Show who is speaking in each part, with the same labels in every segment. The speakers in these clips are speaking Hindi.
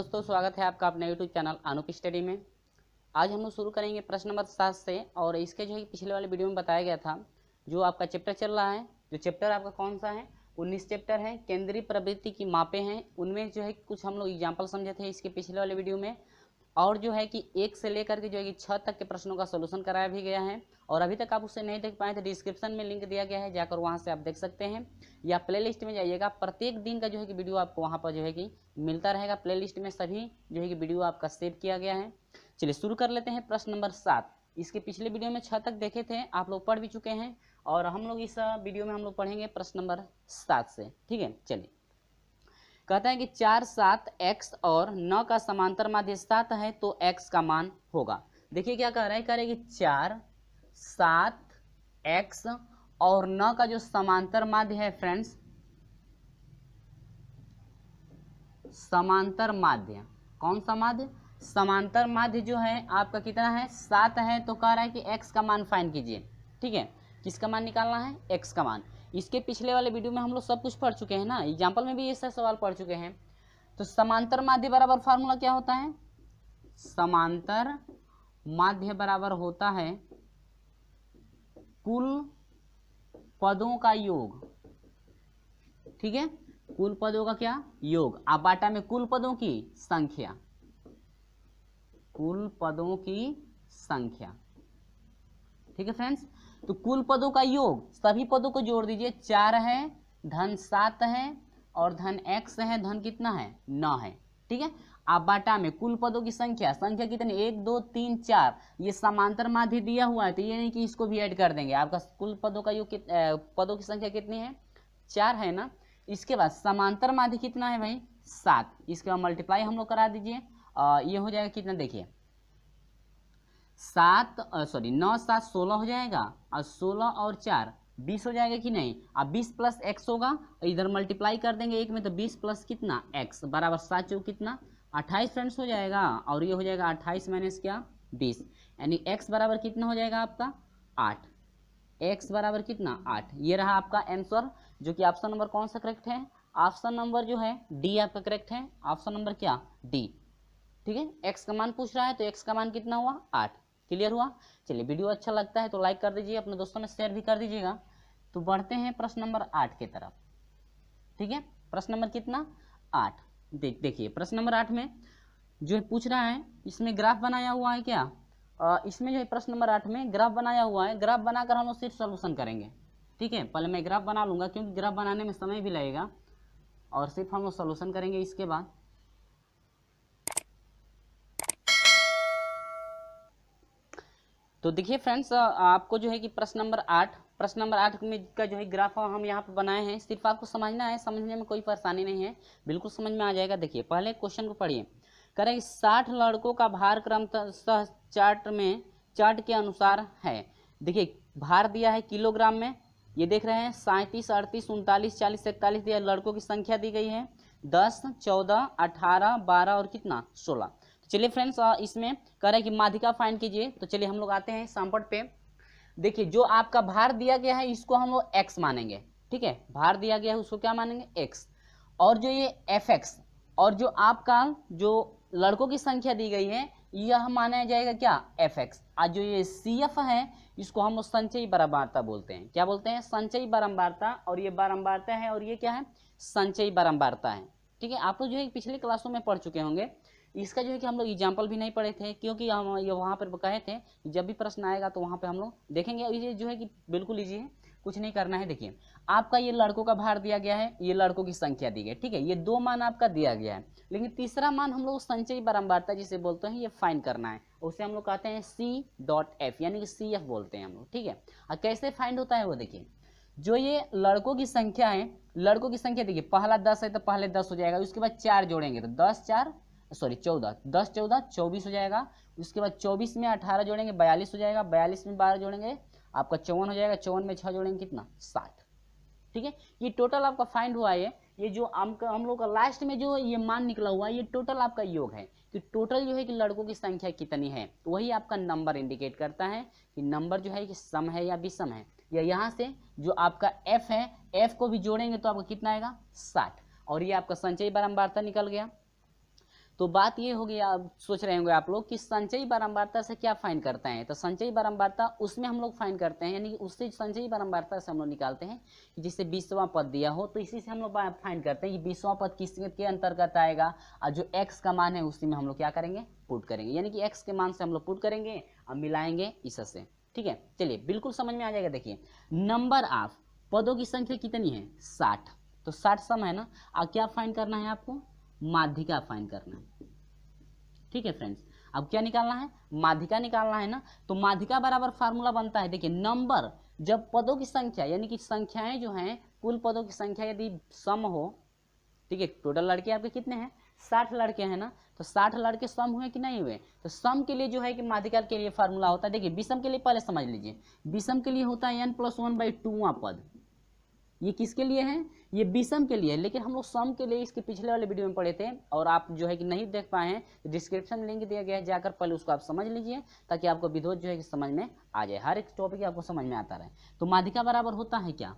Speaker 1: दोस्तों स्वागत है आपका अपने यूट्यूब चैनल अनुप स्टडी में आज हम लोग शुरू करेंगे प्रश्न नंबर सात से और इसके जो है पिछले वाले वीडियो में बताया गया था जो आपका चैप्टर चल रहा है जो चैप्टर आपका कौन सा है उन्नीस चैप्टर है केंद्रीय प्रवृत्ति की मापे हैं उनमें जो है कुछ हम लोग एग्जाम्पल समझे थे इसके पिछले वाले वीडियो में और जो है कि एक से लेकर के जो है कि छः तक के प्रश्नों का सोल्यूशन कराया भी गया है और अभी तक आप उसे नहीं देख पाए तो डिस्क्रिप्शन में लिंक दिया गया है जाकर वहाँ से आप देख सकते हैं या प्लेलिस्ट में जाइएगा प्रत्येक दिन का जो है कि वीडियो आपको वहाँ पर जो है कि मिलता रहेगा प्लेलिस्ट में सभी जो है कि वीडियो आपका सेव किया गया है चलिए शुरू कर लेते हैं प्रश्न नंबर सात इसके पिछले वीडियो में छः तक देखे थे आप लोग पढ़ भी चुके हैं और हम लोग इस वीडियो में हम लोग पढ़ेंगे प्रश्न नंबर सात से ठीक है चलिए कहते हैं कि चार सात एक्स और नौ का समांतर माध्य सात है तो एक्स का मान होगा देखिए क्या कह रहे हैं कह रहे हैं कि चार सात एक्स और नौ का जो समांतर माध्य है फ्रेंड्स समांतर माध्य कौन सा माध्य समांतर माध्य जो है आपका कितना है सात है तो कह रहा है कि एक्स का मान फाइन कीजिए ठीक है किसका मान निकालना है एक्स का मान इसके पिछले वाले वीडियो में हम लोग सब कुछ पढ़ चुके हैं ना एग्जाम्पल में भी ये सब सवाल पढ़ चुके हैं तो समांतर माध्य बराबर फार्मूला क्या होता है समांतर माध्य बराबर होता है कुल पदों का योग ठीक है कुल पदों का क्या योग आप बाटा में कुल पदों की संख्या कुल पदों की संख्या ठीक है फ्रेंड्स तो कुल पदों का योग सभी पदों को जोड़ दीजिए चार है धन सात है और धन एक्स है धन कितना है नौ है ठीक है अब बाटा में कुल पदों की संख्या संख्या कितनी एक दो तीन चार ये समांतर माध्य दिया हुआ है तो ये नहीं कि इसको भी ऐड कर देंगे आपका कुल पदों का योग पदों की संख्या कितनी है चार है ना इसके बाद समांतर माध्य कितना है भाई सात इसके बाद मल्टीप्लाई हम लोग करा दीजिए ये हो जाएगा कितना देखिए सात सॉरी नौ सात सोलह हो जाएगा और सोलह और चार बीस हो जाएगा कि नहीं अब बीस प्लस एक्स होगा इधर मल्टीप्लाई कर देंगे एक में तो बीस प्लस कितना एक्स बराबर सात चौ कितना अट्ठाईस फ्रेंड्स हो जाएगा और ये हो जाएगा अट्ठाईस माइनस क्या बीस यानी एक्स बराबर कितना हो जाएगा आपका आठ एक्स बराबर कितना आठ ये रहा आपका आंसर जो कि ऑप्शन नंबर कौन सा करेक्ट है ऑप्शन नंबर जो है डी आपका करेक्ट है ऑप्शन नंबर क्या डी ठीक है एक्स का मान पूछ रहा है तो एक्स का मान कितना हुआ आठ क्लियर हुआ चलिए वीडियो अच्छा लगता है तो लाइक कर दीजिए अपने दोस्तों में शेयर भी कर दीजिएगा तो बढ़ते हैं प्रश्न नंबर आठ की तरफ ठीक है प्रश्न नंबर कितना आठ देख देखिए प्रश्न नंबर आठ में जो है पूछ रहा है इसमें ग्राफ बनाया हुआ है क्या आ, इसमें जो है प्रश्न नंबर आठ में ग्राफ बनाया हुआ है ग्राफ बनाकर हम लोग सिर्फ सोल्यूशन करेंगे ठीक है पहले मैं ग्राफ बना लूँगा क्योंकि ग्राफ बनाने में समय भी लगेगा और सिर्फ हम लोग सोल्यूशन करेंगे इसके बाद तो देखिए फ्रेंड्स आपको जो है कि प्रश्न नंबर आठ प्रश्न नंबर आठ में का जो है ग्राफ हम यहाँ पर बनाए हैं सिर्फ आपको समझना है समझने में कोई परेशानी नहीं है बिल्कुल समझ में आ जाएगा देखिए पहले क्वेश्चन को पढ़िए करें साठ लड़कों का भार क्रम चार्ट में चार्ट के अनुसार है देखिए भार दिया है किलोग्राम में ये देख रहे हैं सैंतीस अड़तीस उनतालीस चालीस इकतालीस दिया लड़कों की संख्या दी गई है दस चौदह अठारह बारह और कितना सोलह चलिए फ्रेंड्स इसमें कह रहे हैं कि माधिका फाइन कीजिए तो चलिए हम लोग आते हैं सांपट पे देखिए जो आपका भार दिया गया है इसको हम लोग एक्स मानेंगे ठीक है भार दिया गया है उसको क्या मानेंगे एक्स और जो ये एफ एक्स और जो आपका जो लड़कों की संख्या दी गई है यह माना जाएगा क्या एफ एक्स आज जो ये सी एफ है इसको हम लोग संचयी बारंबारता बोलते हैं क्या बोलते हैं संचयी बारंबारता और ये बारंबारता है और ये क्या है संचयी बारंबारता है ठीक है आप लोग जो है पिछले क्लासों में पढ़ चुके होंगे इसका जो है कि हम लोग एग्जाम्पल भी नहीं पढ़े थे क्योंकि हम ये वहाँ पर कहे थे जब भी प्रश्न आएगा तो वहाँ पर हम लोग देखेंगे ये जो है कि बिल्कुल ईजी है कुछ नहीं करना है देखिए आपका ये लड़कों का भार दिया गया है ये लड़कों की संख्या दी गई ठीक है ये दो मान आपका दिया गया है लेकिन तीसरा मान हम लोग संचयी बारम्बारता जिसे बोलते हैं ये फाइन करना है उसे हम लोग कहते हैं सी डॉट एफ यानी कि सी एफ बोलते हैं हम लोग ठीक है और कैसे फाइंड होता है वो देखिए जो ये लड़कों की संख्या है लड़कों की संख्या देखिए पहला दस है तो पहले दस हो जाएगा उसके बाद चार जोड़ेंगे तो दस चार सॉरी चौदह दस चौदह चौबीस हो जाएगा उसके बाद चौबीस में अठारह जोड़ेंगे बयालीस हो जाएगा बयालीस में बारह जोड़ेंगे आपका चौवन हो जाएगा चौवन में छः जोड़ेंगे कितना साठ ठीक है ये टोटल आपका फाइंड हुआ है ये जो हम हम लोग का लास्ट में जो ये मान निकला हुआ है ये टोटल आपका योग है कि टोटल जो है कि लड़कों की संख्या कितनी है तो वही आपका नंबर इंडिकेट करता है कि नंबर जो है कि सम है या विषम है या यहाँ से जो आपका एफ है एफ को भी जोड़ेंगे तो आपका कितना आएगा साठ और ये आपका संचयी बारम्बारता निकल गया तो बात ये होगी आप सोच रहे होंगे आप लोग कि संचयी बारंबारता से क्या फाइन करते हैं तो संचयी बारंबारता उसमें हम लोग फाइन करते हैं यानी कि उससे संचयी बारंबारता से हम लोग निकालते हैं जिससे बीसवां पद दिया हो तो इसी से हम लोग फाइन करते हैं कि बीसवां पद किस के अंतर्गत आएगा और जो एक्स का मान है उसी में हम लोग क्या करेंगे पुट करेंगे यानी कि एक्स के मान से हम लोग पुट करेंगे और मिलाएंगे इससे ठीक है चलिए बिल्कुल समझ में आ जाएगा देखिए नंबर ऑफ पदों की संख्या कितनी है साठ तो साठ सम है ना अब क्या फाइन करना है आपको माध्यिका फाइन करना है ठीक है फ्रेंड्स अब क्या निकालना है माध्यिका निकालना है ना तो माध्यिका बराबर फार्मूला बनता है देखिए नंबर जब पदों की संख्या यानी कि संख्याएं जो हैं कुल पदों की संख्या यदि सम हो ठीक है टोटल लड़के आपके कितने हैं साठ लड़के हैं ना तो साठ लड़के सम हुए कि नहीं हुए तो सम के लिए जो है कि माध्यिका के लिए फार्मूला होता है देखिए विषम के लिए पहले समझ लीजिए विषम के लिए होता है एन प्लस वन बाई टूवा पद ये किसके लिए है ये विषम के लिए है लेकिन हम लोग सम के लिए इसके पिछले वाले वीडियो में पढ़े थे और आप जो है कि नहीं देख पाए हैं डिस्क्रिप्शन लिंक दिया गया है जाकर पहले उसको आप समझ लीजिए ताकि आपको विधोत जो है कि समझ में आ जाए हर एक टॉपिक आपको समझ में आता रहे तो माधिका बराबर होता है क्या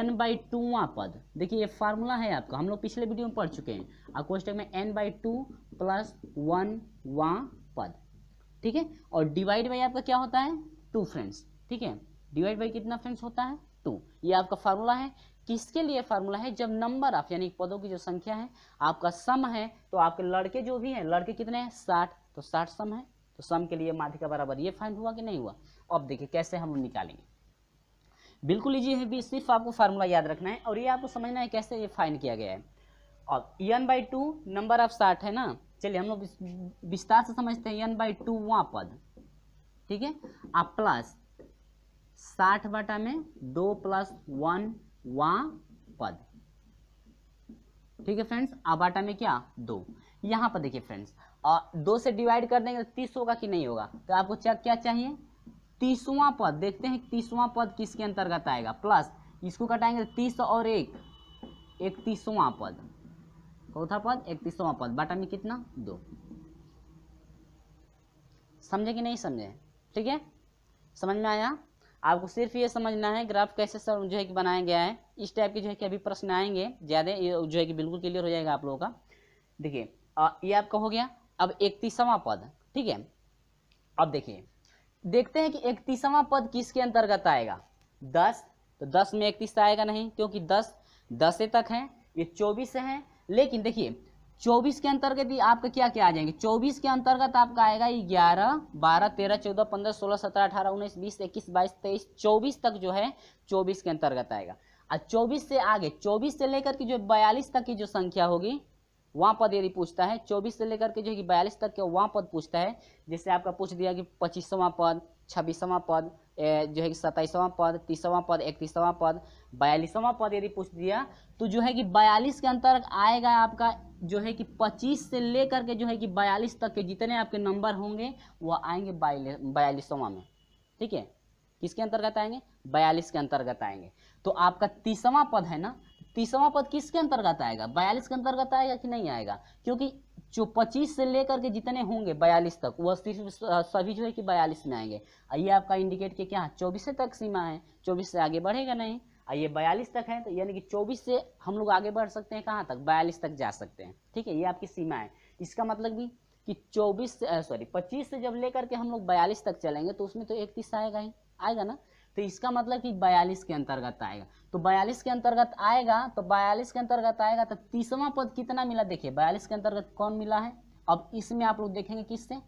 Speaker 1: एन बाई टूवा पद देखिए ये फार्मूला है आपका हम लोग पिछले वीडियो में पढ़ चुके हैं और क्वेश्चन में n by two plus one वा पद ठीक है और डिवाइड बाई आपका क्या होता है टू फ्रेंड्स ठीक है डिवाइड बाई कितना फ्रेंड्स होता है टू ये आपका फार्मूला है किसके लिए फार्मूला है जब नंबर ऑफ यानी पदों की जो संख्या है आपका सम है तो आपके लड़के जो भी हैं लड़के कितने हैं साठ तो साठ सम है तो सम के लिए माध्य का बराबर ये फाइंड हुआ कि नहीं हुआ अब देखिए कैसे हम निकालेंगे बिल्कुल ईजी है भी सिर्फ आपको फार्मूला याद रखना है और ये आपको समझना है कैसे ये फाइन किया गया है अब n by two number of साठ है ना चलिए हम लोग विस्तार से समझते हैं एन बाई टू वहाँ पद ठीक है आप प्लस साठ बटा में दो प्लस वन वा पद ठीक है फ्रेंड्स आबाटा में क्या दो यहां पर देखिए फ्रेंड्स दो से डिवाइड कर देंगे तो तीस होगा कि नहीं होगा तो आपको चेक क्या चाहिए तीसवां पद देखते हैं तीसवां पद किसके अंतर्गत आएगा प्लस इसको कटाएंगे तो तीस और एक इकतीसवां पद चौथा पद इकतीसवां पद बाटा में कितना दो समझे कि नहीं समझे ठीक है समझ में आया आपको सिर्फ ये समझना है ग्राफ कैसे सर जो है कि बनाया गया है इस टाइप के जो है कि अभी प्रश्न आएंगे ज़्यादा जो है कि बिल्कुल क्लियर हो जाएगा आप लोगों का देखिए ये आपका हो गया अब इकतीसवां पद ठीक है अब देखिए देखते हैं कि इकतीसवां पद किसके अंतर्गत आएगा दस तो दस में इकतीस आएगा नहीं क्योंकि दस दस तक है ये चौबीस है लेकिन देखिए चौबीस के अंतर्गत भी आपका क्या क्या आ जाएंगे चौबीस के अंतर्गत आपका आएगा ग्यारह बारह तेरह चौदह पंद्रह सोलह सत्रह अठारह उन्नीस बीस इक्कीस बाईस तेईस चौबीस तक जो है चौबीस के अंतर्गत आएगा और चौबीस से आगे चौबीस से लेकर के जो बयालीस तक की जो संख्या होगी वहाँ पद यदि पूछता है चौबीस से लेकर के जो कि बयालीस तक के वहाँ पद पूछता है जैसे आपका पूछ दिया कि पच्चीसवां पद छब्बीसवां पद जो है कि सत्ताईसवां पद तीसवां पद इकतीसवां पद बयालीसवां पद यदि पूछ दिया तो जो है कि बयालीस के अंतर्गत आएगा आपका जो है कि पच्चीस से लेकर के जो है कि बयालीस तक के जितने आपके नंबर होंगे वह आएंगे बयालीसवां में ठीक है किसके अंतर्गत आएंगे बयालीस के अंतर्गत आएंगे तो आपका तीसवां पद है ना तीसवां पद किसके अंतर्गत आएगा बयालीस के अंतर्गत आएगा कि नहीं आएगा क्योंकि जो 25 से लेकर के जितने होंगे 42 तक वह सिर्फ सभी जो है कि 42 में आएंगे ये आपका इंडिकेट के क्या है से तक सीमा है चौबीस से आगे बढ़ेगा नहीं और ये बयालीस तक है तो यानी कि चौबीस से हम लोग आगे बढ़ सकते हैं कहाँ तक बयालीस तक जा सकते हैं ठीक है ये आपकी सीमा है इसका मतलब भी कि चौबीस सॉरी पच्चीस से जब लेकर के हम लोग बयालीस तक चलेंगे तो उसमें तो इकतीस आएगा ही आएगा ना तो इसका मतलब कि बयालीस के अंतर्गत आएगा तो बयालीस के अंतर्गत आएगा तो बयालीस के अंतर्गत आएगा तो तीसवा पद कितना मिला देखिए बयालीस के अंतर्गत कौन मिला है अब इसमें आप लोग देखेंगे किससे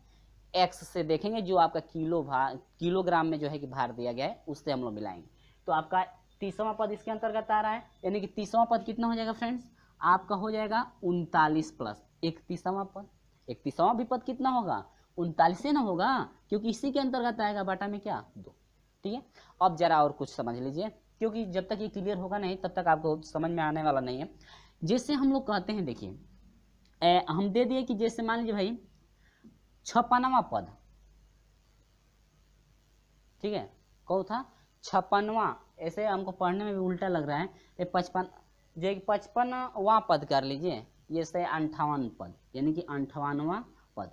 Speaker 1: एक्स से देखेंगे जो आपका किलो भार किलोग्राम में जो है कि भार दिया गया है उससे हम लोग मिलाएंगे तो आपका तीसवा पद इसके अंतर्गत आ रहा है यानी कि तीसवा पद कितना हो जाएगा फ्रेंड्स आपका हो जाएगा उनतालीस प्लस तीसवा पद इकतीसवां भी पद कितना होगा उनतालीस ही ना होगा क्योंकि इसी के अंतर्गत आएगा बाटा में क्या दो ठीक है अब जरा और कुछ समझ लीजिए क्योंकि जब तक ये क्लियर होगा नहीं तब तक आपको समझ में आने वाला नहीं है जैसे हम लोग कहते हैं देखिए हम दे दिए कि जैसे मान लीजिए भाई छप्पनवा पद ठीक है कौ था छप्पनवा ऐसे हमको पढ़ने में भी उल्टा लग रहा है ये पचपन जो पचपनवा पद कर लीजिए ये से अंठावन पद यानी कि अंठावनवा पद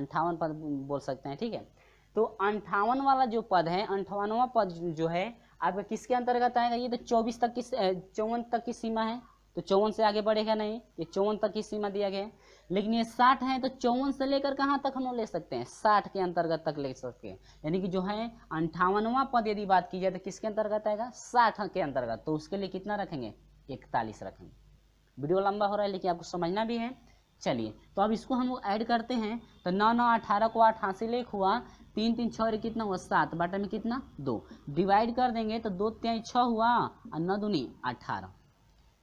Speaker 1: अंठावन पद बोल सकते हैं ठीक है तो अंठावन वाला जो पद है अंठावनवा पद जो है आपका किसके अंतर्गत आएगा ये तो चौबीस तक की चौवन तक की सीमा है तो चौवन से आगे बढ़ेगा नहीं ये चौवन तक की सीमा दिया गया है लेकिन ये साठ है तो चौवन से लेकर कहाँ तक हम लोग ले सकते हैं साठ के अंतर्गत तक ले सकते हैं यानी कि जो है अंठावनवा पद यदि बात की जाए तो किसके अंतर्गत आएगा साठ के अंतर्गत तो उसके लिए कितना रखेंगे इकतालीस रखेंगे वीडियो लंबा हो रहा है लेकिन आपको समझना भी है चलिए तो अब इसको हम लोग ऐड करते हैं तो नौ नौ अठारह को आठ हासिल एक हुआ तीन तीन छः कितना हुआ सात बाटा में कितना दो डिवाइड कर देंगे तो दो त्याई छः हुआ और न दुनी अठारह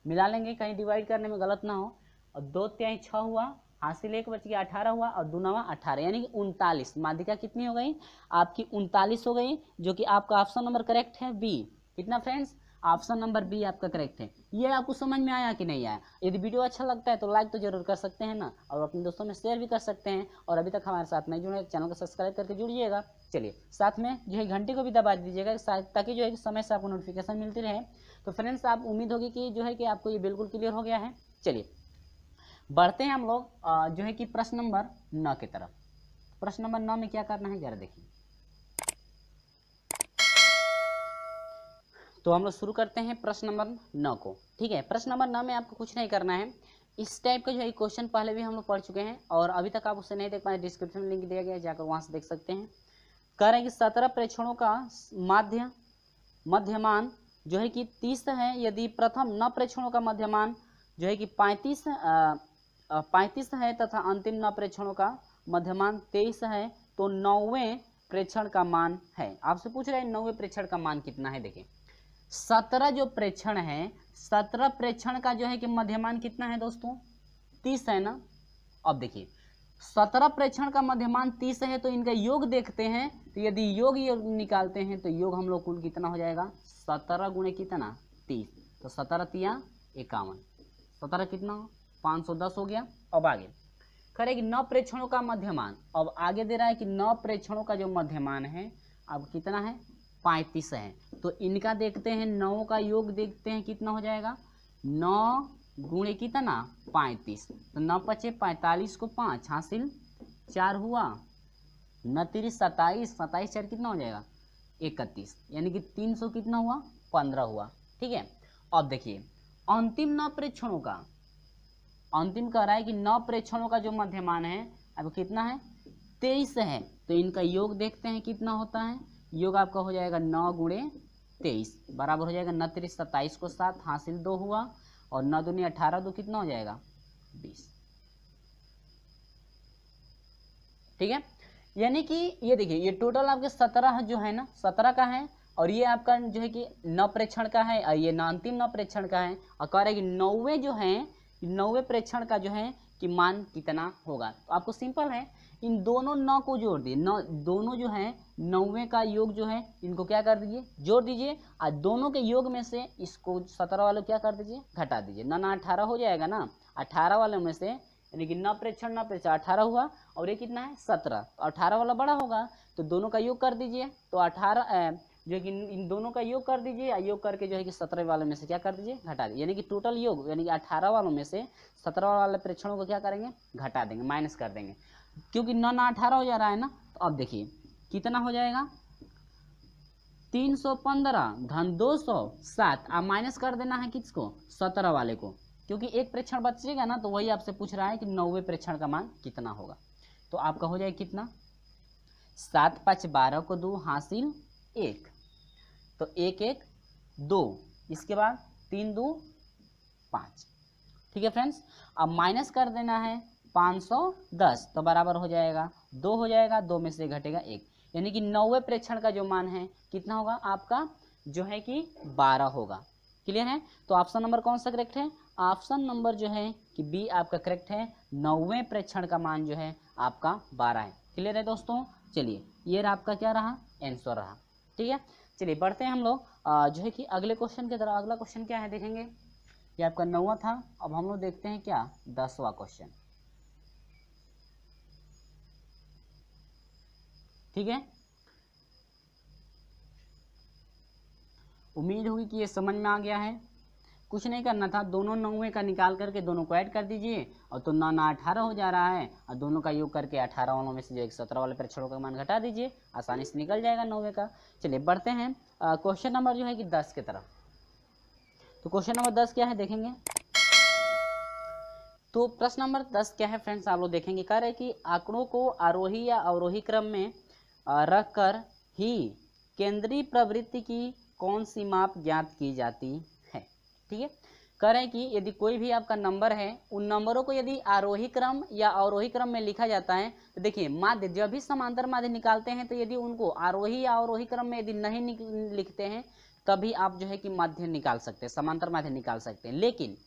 Speaker 1: मिला लेंगे कहीं डिवाइड करने में गलत ना हो और दो त्याई छः हुआ हासिल एक बच गया अठारह हुआ और दूनावा अठारह यानी कि उनतालीस माध्यिका कितनी हो गई आपकी उनतालीस हो गई जो कि आपका ऑप्शन नंबर करेक्ट है बी कितना फ्रेंड्स ऑप्शन नंबर बी आपका करेक्ट है ये आपको समझ में आया कि नहीं आया यदि वीडियो अच्छा लगता है तो लाइक तो जरूर कर सकते हैं ना और अपने दोस्तों में शेयर भी कर सकते हैं और अभी तक हमारे साथ नहीं जुड़े चैनल को सब्सक्राइब करके जुड़िएगा चलिए साथ में जो है घंटे को भी दबा दीजिएगा ताकि जो है समय से आपको नोटिफिकेशन मिलती रहे तो फ्रेंड्स आप उम्मीद होगी कि जो है कि आपको ये बिल्कुल क्लियर हो गया है चलिए बढ़ते हैं हम लोग जो है कि प्रश्न नंबर नौ की तरफ प्रश्न नंबर नौ में क्या करना है जरा देखिए तो हम लोग शुरू करते हैं प्रश्न नंबर नौ को ठीक है प्रश्न नंबर नौ में आपको कुछ नहीं करना है इस टाइप का जो है क्वेश्चन पहले भी हम लोग पढ़ चुके हैं और अभी तक आप उसे नहीं देख पाए डिस्क्रिप्शन में लिंक दिया गया जाकर वहां से देख सकते हैं कह रहे हैं कि सत्रह प्रेक्षणों का माध्य मध्यमान जो है कि तीस है यदि प्रथम नौ प्रेक्षणों का मध्यमान जो है कि पैंतीस पैंतीस है तथा अंतिम नौ प्रेक्षणों का मध्यमान तेईस है तो नौवें प्रेक्षण का मान है आपसे पूछ रहे हैं नौवें प्रेक्षण का मान कितना है देखें सत्रह जो प्रेक्षण है सत्रह प्रेक्षण का जो है कि मध्यमान कितना है दोस्तों तीस है ना अब देखिए सत्रह प्रेक्षण का मध्यमान तीस है तो इनका योग देखते हैं तो यदि योग निकालते हैं तो योग हम लोग कुल कितना हो जाएगा सत्रह गुणे कितना तीस तो सत्रह तिया इक्यावन सत्रह कितना पाँच सौ दस हो गया अब आगे करे कि नौ प्रेक्षणों का मध्यमान अब आगे दे रहा है कि नौ प्रेक्षणों का जो मध्यमान है अब कितना है पैंतीस है तो इनका देखते हैं नौ का योग देखते हैं कितना हो जाएगा नौ गुणे कितना पैंतीस तो नौ पचे पैंतालीस को पाँच हासिल चार हुआ न तीस सत्ताईस सत्ताईस चार कितना हो जाएगा इकतीस यानी कि तीन सौ कितना हुआ पंद्रह हुआ ठीक है अब देखिए अंतिम नौ प्रेक्षणों का अंतिम कह रहा है कि नौ प्रेक्षणों का जो मध्यमान है अब कितना है तेईस है तो इनका योग देखते हैं कितना होता है योग आपका हो जाएगा नौ गुणे तेईस बराबर हो जाएगा नौ तेईस सत्ताईस को सात हासिल दो हुआ और नौ दुनिया अठारह दो कितना हो जाएगा बीस ठीक है यानी कि ये देखिए ये टोटल आपके सत्रह जो है ना सत्रह का है और ये आपका जो है कि नौ प्रेक्षण का है और ये ना अंतिम नौ प्रेक्षण का है और कह रहे हैं कि नौवे जो है नौवे प्रेक्षण का जो है कि मान कितना होगा तो आपको सिंपल है इन दोनों नौ को जोड़ दिए नौ दोनों जो है नौवे का योग जो है इनको क्या कर दीजिए जोड़ दीजिए और दोनों के योग में से इसको सत्रह वालों क्या कर दीजिए घटा दीजिए ना ना अठारह हो जाएगा ना अठारह वाले में से यानी कि नौ प्रेक्षण नौ प्रेक्षण अठारह हुआ और ये कितना है सत्रह तो अठारह वाला बड़ा होगा तो दोनों का योग कर दीजिए तो अठारह जो कि इन दोनों का योग कर दीजिए योग करके जो है कि सत्रह वालों में से क्या कर दीजिए घटा दीजिए यानी कि टोटल योग यानी कि अठारह वालों में से सत्रह वाले प्रेक्षणों को क्या करेंगे घटा देंगे माइनस कर देंगे क्योंकि नौ ना अठारह हो जा रहा है ना तो अब देखिए कितना हो जाएगा तीन सौ पंद्रह धन दो सौ सात माइनस कर देना है किसको सत्रह वाले को क्योंकि एक प्रेक्षण बचेगा ना तो वही आपसे पूछ रहा है कि नौवे प्रेक्षण का मान कितना होगा तो आपका हो जाएगा कितना सात पाँच बारह को दो हासिल एक तो एक एक दो इसके बाद तीन दो पाँच ठीक है फ्रेंड्स अब माइनस कर देना है 510 तो बराबर हो जाएगा दो हो जाएगा दो में से घटेगा एक यानी कि नौवे प्रेक्षण का जो मान है कितना होगा आपका जो है कि बारह होगा क्लियर है तो ऑप्शन नंबर कौन सा करेक्ट है ऑप्शन नंबर जो है कि बी आपका करेक्ट है नौवे प्रेक्षण का मान जो है आपका बारह है क्लियर है दोस्तों चलिए ये आपका क्या रहा एंसर रहा ठीक है चलिए बढ़ते हैं हम लोग जो है कि अगले क्वेश्चन के तरह अगला क्वेश्चन क्या है देखेंगे ये आपका नौवा था अब हम लोग देखते हैं क्या दसवा क्वेश्चन ठीक है उम्मीद होगी कि ये समझ में आ गया है कुछ नहीं करना था दोनों नौवे का निकाल करके दोनों को ऐड कर दीजिए और तो ना ना अठारह हो जा रहा है और दोनों का योग करके अठारह वालों में से जो एक सत्रह वाले परीक्षणों का मान घटा दीजिए आसानी से निकल जाएगा नौवे का चलिए बढ़ते हैं क्वेश्चन नंबर जो है कि दस की तरफ तो क्वेश्चन नंबर दस क्या है देखेंगे तो प्रश्न नंबर दस क्या है फ्रेंड्स आप लोग देखेंगे कह रहे कि आंकड़ों को आरोही या अवरोही क्रम में रखकर ही केंद्रीय प्रवृत्ति की कौन सी माप ज्ञात की जाती है ठीक है कह रहे हैं कि यदि कोई भी आपका नंबर है उन नंबरों को यदि आरोही क्रम या अवरोही क्रम में लिखा जाता है तो देखिए माध्य जब भी समांतर माध्य निकालते हैं तो यदि उनको आरोही या अवरोही क्रम में यदि नहीं लिखते हैं तभी आप जो है कि माध्य निकाल सकते हैं समांतर माध्य निकाल सकते हैं लेकिन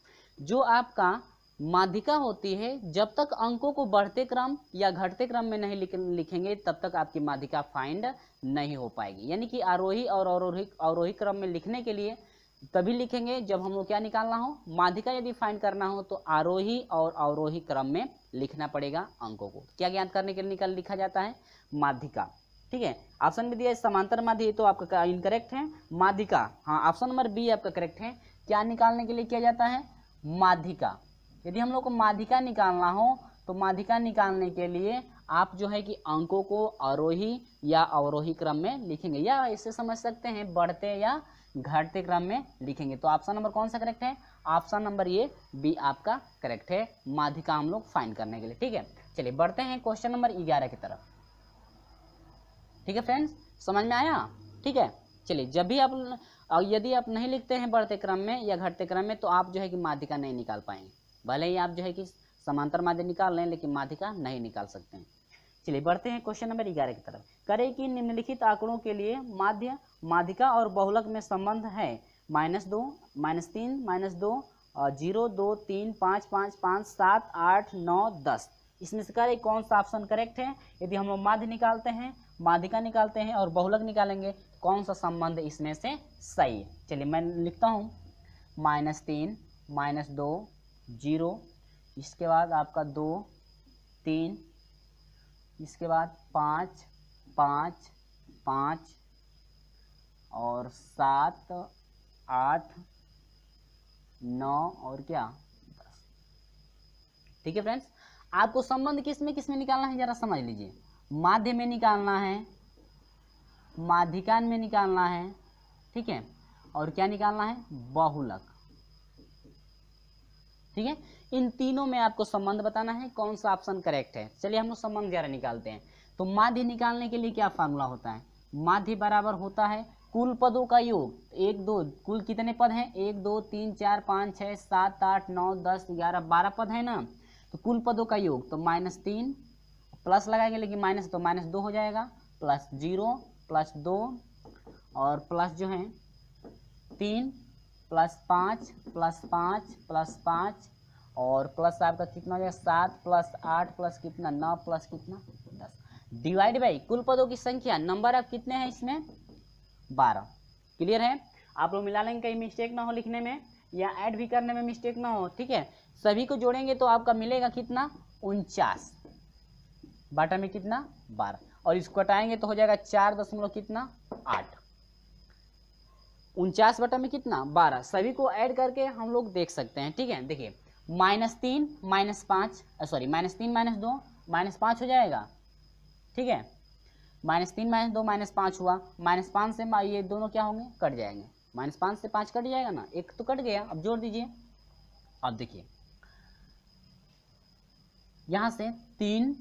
Speaker 1: जो आपका माध्यिका होती है जब तक अंकों को बढ़ते क्रम या घटते क्रम में नहीं लिखेंगे तब तक आपकी माध्यिका फाइंड नहीं हो पाएगी यानी कि आरोही और अवरोही अवरोही क्रम में लिखने के लिए तभी लिखेंगे जब हम लोग क्या निकालना हो माध्यिका यदि फाइंड करना हो तो आरोही और अवरोही क्रम में लिखना पड़ेगा अंकों को क्या ज्ञात करने के लिए निकल लिखा जाता है माध्यिका ठीक है ऑप्शन में दिया है समांतर माध्य तो आपका इनकरेक्ट है माध्यिका हाँ ऑप्शन नंबर बी आपका करेक्ट है क्या निकालने के लिए किया जाता है माध्यिका यदि हम लोग को माधिका निकालना हो तो माधिका निकालने के लिए आप जो है कि अंकों को आरोही या अवरोही क्रम में लिखेंगे या इससे समझ सकते हैं बढ़ते या घटते क्रम में लिखेंगे तो ऑप्शन नंबर कौन सा करेक्ट है ऑप्शन नंबर ये बी आपका करेक्ट है माधिका हम लोग फाइन करने के लिए ठीक है चलिए बढ़ते हैं क्वेश्चन नंबर ग्यारह की तरफ ठीक है फ्रेंड्स समझ में आया ठीक है चलिए जब भी आप यदि आप नहीं लिखते हैं बढ़ते क्रम में या घटते क्रम में तो आप जो है कि माधिका नहीं निकाल पाएंगे भले ही आप जो है कि समांतर माध्य निकाल लें लेकिन माध्यिका नहीं निकाल सकते हैं चलिए बढ़ते हैं क्वेश्चन नंबर ग्यारह की तरफ करें कि निम्नलिखित आंकड़ों के लिए माध्य माध्यिका और बहुलक में संबंध है माइनस दो माइनस तीन माइनस दो जीरो दो तीन पाँच पाँच पाँच सात आठ नौ दस इसमें से करें कौन सा ऑप्शन करेक्ट है यदि हम लोग माध्य निकालते हैं माध्यिका निकालते हैं और बहुलक निकालेंगे कौन सा संबंध इसमें से सही है चलिए मैं लिखता हूँ माइनस तीन माइनस दो जीरो इसके बाद आपका दो तीन इसके बाद पाँच पाँच पाँच और सात आठ नौ और क्या दस ठीक है फ्रेंड्स आपको संबंध किस में किस में निकालना है जरा समझ लीजिए माध्य में निकालना है माध्यिकान में निकालना है ठीक है और क्या निकालना है बहुलक ठीक है इन तीनों में आपको संबंध बताना है कौन सा ऑप्शन करेक्ट है चलिए हम लोग संबंध ग्यारह निकालते हैं तो माध्य निकालने के लिए क्या फार्मूला होता है माध्य बराबर होता है कुल पदों का योग एक दो कुल कितने पद हैं एक दो तीन चार पाँच छः सात आठ नौ दस ग्यारह बारह पद हैं ना तो कुल पदों का योग तो माइनस तीन प्लस लगाएंगे लेकिन माइनस तो माइनस दो हो जाएगा प्लस जीरो प्लस दो और प्लस जो है तीन प्लस पाँच प्लस पाँच प्लस पाँच और प्लस आपका कितना हो जाएगा सात प्लस आठ प्लस कितना नौ प्लस कितना दस डिवाइड बाई कुल पदों की संख्या नंबर आप कितने हैं इसमें बारह क्लियर है आप लोग मिला लेंगे कहीं मिस्टेक ना हो लिखने में या ऐड भी करने में मिस्टेक ना हो ठीक है सभी को जोड़ेंगे तो आपका मिलेगा कितना उनचास बाटा में कितना बारह और इसको हटाएंगे तो हो जाएगा चार दशमलव कितना आठ उनचास बटा में कितना बारह सभी को ऐड करके हम लोग देख सकते हैं ठीक है देखिए माइनस तीन माइनस पाँच सॉरी माइनस तीन माइनस दो माइनस पाँच हो जाएगा ठीक है माइनस तीन माइनस दो माइनस पाँच हुआ माइनस पाँच से ये दोनों क्या होंगे कट जाएंगे माइनस पाँच से पाँच कट जाएगा ना एक तो कट गया अब जोड़ दीजिए अब देखिए यहाँ से तीन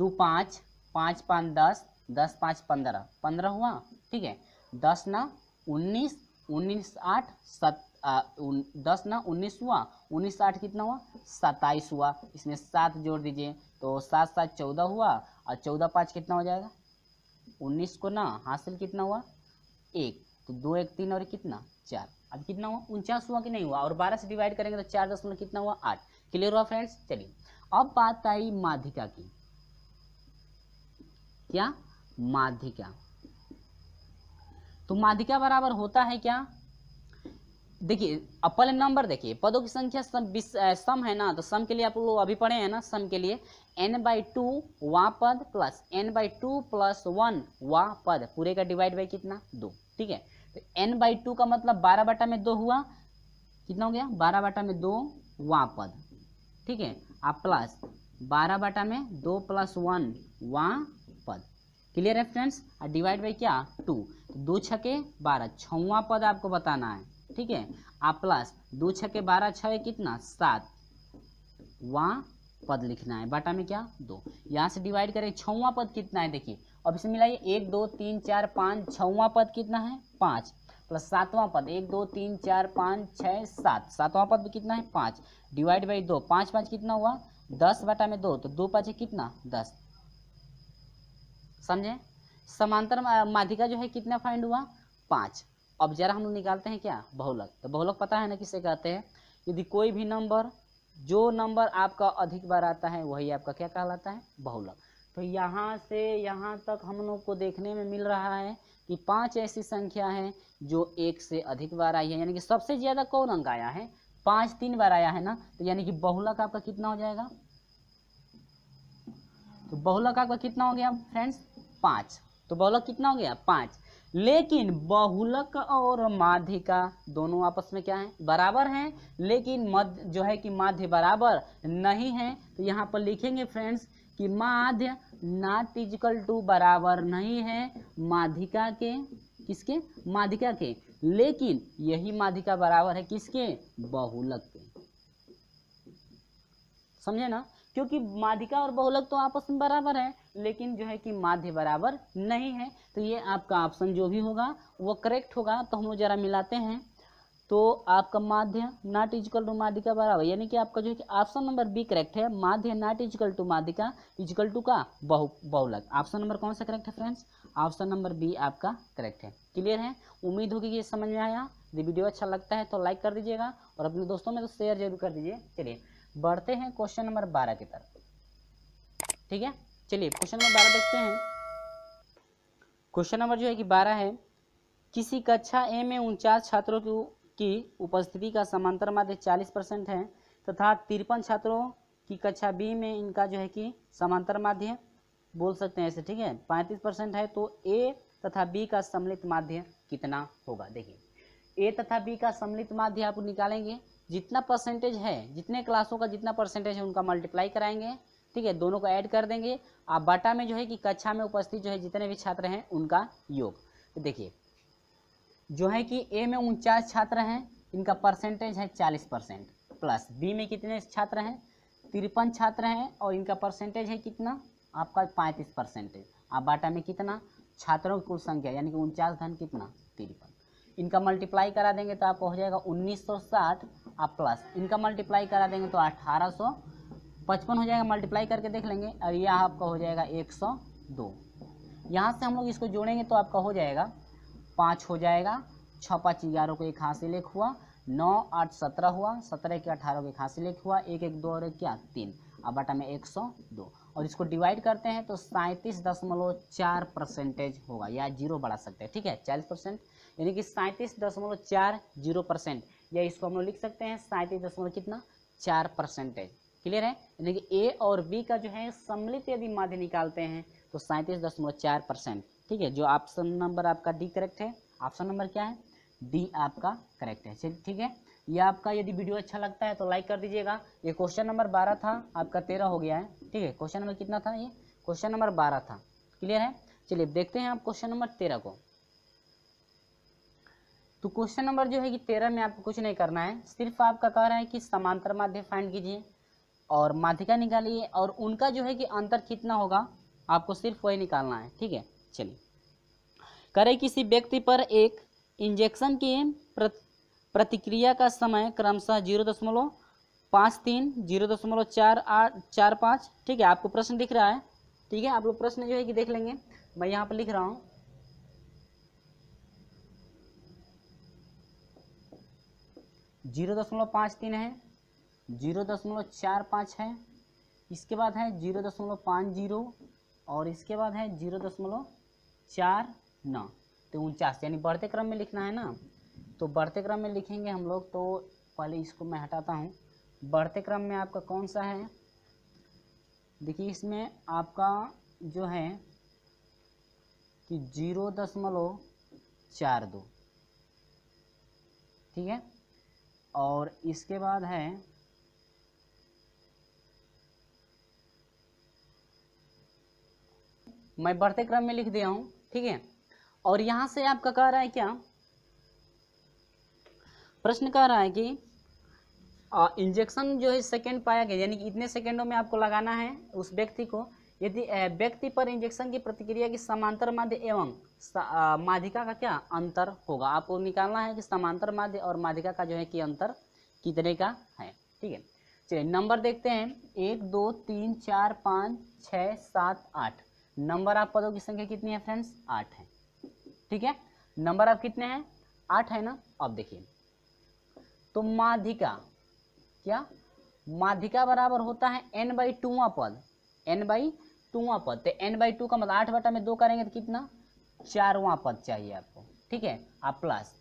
Speaker 1: दो पाँच पाँच पाँच दस दस पाँच पंद्रह पंद्रह हुआ ठीक है दस ना उन्नीस उन्नीस आठ सत दस ना उन्नीस हुआ उन्नीस आठ कितना हुआ सत्ताईस हुआ इसमें सात जोड़ दीजिए तो सात सात चौदह हुआ और चौदह पाँच कितना हो जाएगा उन्नीस को ना हासिल कितना हुआ एक तो दो एक तीन और कितना चार अब कितना हुआ उनचास हुआ कि नहीं हुआ और बारह से डिवाइड करेंगे तो चार दशमलव कितना हुआ आठ क्लियर हुआ फ्रेंड्स चलिए अब बात आई माध्यिका की क्या माध्यिका तो माध्यिका बराबर होता है क्या देखिए अपल नंबर देखिए पदों की संख्या सम सम है ना तो सम के लिए आप लोग अभी पढ़े हैं ना सम के लिए एन बाई टू वा पद plus n by two plus one वा पद पूरे का डिवाइड बाई कितना दो ठीक है तो एन बाई टू का मतलब बारह बटा में दो हुआ कितना हो गया बारह बटा में दो वा पद ठीक है आप प्लस बारह बटा में दो प्लस वन वा क्लियर है फ्रेंड्स और डिवाइड बाई क्या टू तो दो छके बारह छवा पद आपको बताना है ठीक है आप प्लस दो छके बारह छः कितना सात वहाँ पद लिखना है बाटा में क्या दो यहाँ से डिवाइड करें छवा पद कितना है देखिए अब इसे मिलाइए एक दो तीन चार पाँच छवा पद कितना है पाँच प्लस सातवां पद एक दो तीन चार पाँच छः सात सातवां पद भी कितना है पाँच डिवाइड बाई दो पाँच पाँच कितना हुआ दस बटा में दो तो दो पाँच कितना दस समझे समांतर माधिका जो है कितना फाइंड हुआ पाँच अब जरा हम लोग निकालते हैं क्या बहुलक तो बहुलक पता है ना किसे कहते हैं यदि कोई भी नंबर जो नंबर आपका अधिक बार आता है वही आपका क्या कहलाता है बहुलक तो यहाँ से यहाँ तक हम लोग को देखने में मिल रहा है कि पांच ऐसी संख्या है जो एक से अधिक बार आई है यानी कि सबसे ज़्यादा कौन अंक आया है पाँच तीन बार आया है ना तो यानी कि बहुलक आपका कितना हो जाएगा तो बहुलक आपका कितना हो गया फ्रेंड्स पाँच तो बहुलक कितना हो गया पाँच लेकिन बहुलक और माध्यिका दोनों आपस में क्या है बराबर हैं लेकिन मध्य जो है कि माध्य बराबर नहीं है तो यहाँ पर लिखेंगे फ्रेंड्स कि माध्य नॉट इजिकल टू बराबर नहीं है माध्यिका के किसके माध्यिका के लेकिन यही माध्यिका बराबर है किसके बहुलक के समझे ना क्योंकि मादिका और बहुलक तो आपस में बराबर है लेकिन जो है कि माध्य बराबर नहीं है तो ये आपका ऑप्शन जो भी होगा वो करेक्ट होगा तो हम लोग जरा मिलाते हैं तो आपका माध्य नॉट इजकल टू माध्यिका बराबर यानी कि आपका जो है कि ऑप्शन नंबर बी करेक्ट है माध्य नॉट इजकल टू माध्यिका इजकल टू का बहु बहुलक ऑप्शन नंबर कौन सा करेक्ट है फ्रेंड्स ऑप्शन नंबर बी आपका करेक्ट है क्लियर है उम्मीद होगी कि ये समझ में आया यदि वीडियो अच्छा लगता है तो लाइक कर दीजिएगा और अपने दोस्तों में तो शेयर जरूर कर दीजिए चलिए बढ़ते हैं क्वेश्चन नंबर बारह की तरफ ठीक है चलिए क्वेश्चन नंबर बारह देखते हैं क्वेश्चन नंबर जो है कि बारह है किसी कक्षा ए में उनचास छात्रों की उपस्थिति का समांतर माध्य चालीस परसेंट है तथा तो तिरपन छात्रों की कक्षा बी में इनका जो है कि समांतर माध्य बोल सकते हैं ऐसे ठीक है पैंतीस परसेंट है तो ए तथा बी का सम्मिलित माध्य कितना होगा देखिए ए तथा बी का सम्मिलित माध्य आप निकालेंगे जितना परसेंटेज है जितने क्लासों का जितना परसेंटेज है उनका मल्टीप्लाई कराएंगे ठीक है दोनों को ऐड कर देंगे आप बाटा में जो है कि कक्षा में उपस्थित जो है जितने भी छात्र हैं उनका योग तो देखिए जो है कि ए में उनचास छात्र हैं इनका परसेंटेज है चालीस परसेंट प्लस बी में कितने छात्र हैं तिरपन छात्र हैं और इनका परसेंटेज है कितना आपका पैंतीस परसेंटेज आप बाटा में कितना छात्रों की कुल संख्या यानी कि उनचास धन कितना तिरपन इनका मल्टीप्लाई करा देंगे तो आपको हो जाएगा 1960 आप प्लस इनका मल्टीप्लाई करा देंगे तो 1855 हो जाएगा मल्टीप्लाई करके देख लेंगे और यह आपका हो जाएगा 102 यहाँ से हम लोग इसको जोड़ेंगे तो आपका हो जाएगा पाँच हो जाएगा छः पाँच ग्यारह को एक हासिल एक हुआ नौ आठ सत्रह हुआ सत्रह के अठारह को एक हासिल एक हुआ एक एक दो और एक क्या तीन अब बटा में एक सौ दो और इसको डिवाइड करते हैं तो सैंतीस दशमलव चार परसेंटेज होगा या जीरो बढ़ा सकते हैं ठीक है चालीस परसेंट यानी कि सैंतीस दशमलव चार जीरो परसेंट या इसको हम लोग लिख सकते हैं सैंतीस दशमलव कितना चार परसेंटेज क्लियर है यानी कि ए और बी का जो है सम्मिलित यदि माध्य निकालते हैं तो सैंतीस दशमलव चार परसेंट ठीक है जो ऑप्शन नंबर आपका डी करेक्ट है ऑप्शन नंबर क्या है डी आपका करेक्ट है चलिए ठीक है यह आपका यदि वीडियो अच्छा लगता है तो लाइक कर दीजिएगा ये क्वेश्चन नंबर बारह था आपका तेरह हो गया है ठीक है क्वेश्चन नंबर कितना था ये क्वेश्चन नंबर बारह था क्लियर है चलिए देखते हैं आप क्वेश्चन नंबर तेरह को तो क्वेश्चन नंबर जो है कि तेरह में आपको कुछ नहीं करना है सिर्फ आपका कह रहा है कि समांतर माध्य फाइंड कीजिए और माध्यिका निकालिए और उनका जो है कि अंतर कितना होगा आपको सिर्फ वही निकालना है ठीक है चलिए करें किसी व्यक्ति पर एक इंजेक्शन की प्रतिक्रिया का समय क्रमशः जीरो दशमलव पाँच तीन जीरो दशमलव चार आठ चार पाँच ठीक है आपको प्रश्न दिख रहा है ठीक है आप लोग प्रश्न जो है कि देख लेंगे मैं यहाँ पर लिख रहा हूँ जीरो दशमलव पाँच तीन है जीरो दशमलव चार पाँच है इसके बाद है जीरो दशमलव पाँच जीरो और इसके बाद है जीरो दशमलव चार नौ तो उनचास यानी बढ़ते क्रम में लिखना है ना तो बढ़ते क्रम में लिखेंगे हम लोग तो पहले इसको मैं हटाता हूँ बढ़ते क्रम में आपका कौन सा है देखिए इसमें आपका जो है कि जीरो दशमलव चार दो ठीक है और इसके बाद है मैं बढ़ते क्रम में लिख दिया हूं ठीक है और यहां से आपका कह रहा है क्या प्रश्न कह रहा है कि इंजेक्शन जो है सेकेंड पाया गया यानी कि इतने सेकंडों में आपको लगाना है उस व्यक्ति को यदि व्यक्ति पर इंजेक्शन की प्रतिक्रिया की समांतर माध्य एवं माधिका का क्या अंतर होगा आपको निकालना है कि समांतर माध्य और माधिका का जो है कि अंतर कितने का है ठीक है चलिए नंबर देखते हैं एक दो तीन चार पाँच छ सात आठ नंबर आप पदों की संख्या कितनी है फ्रेंड्स आठ है ठीक है नंबर आप कितने हैं आठ है ना अब देखिए तो माधिका क्या माधिका बराबर होता है एन बाई टूवा पद एन बाई टूवा पद तो एन बाई टू का मतलब आठ बटा में दो करेंगे तो कितना चारवा पद चाहिए आपको ठीक है आप plus